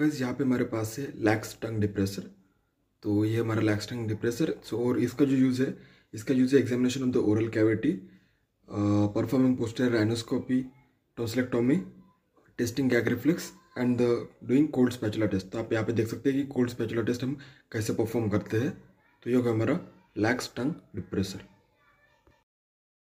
gas यहाँ पे हमारे पास है लैक्स टंग डिप्रेसर तो ये हमारा लैक्स टंग डिप्रेसर सो और इसका जो यूज़ है इसका यूज़ है examination of the oral cavity performing posterior rhinoscopy tonsillectomy testing gag reflex and the doing cold spatula test तो आप यहाँ पे देख सकते हैं कि कोल्ड स्पैचुलर टेस्ट हम कैसे परफॉर्म करते हैं तो ये होगा हमारा लैक्स टंग डिप्रेसर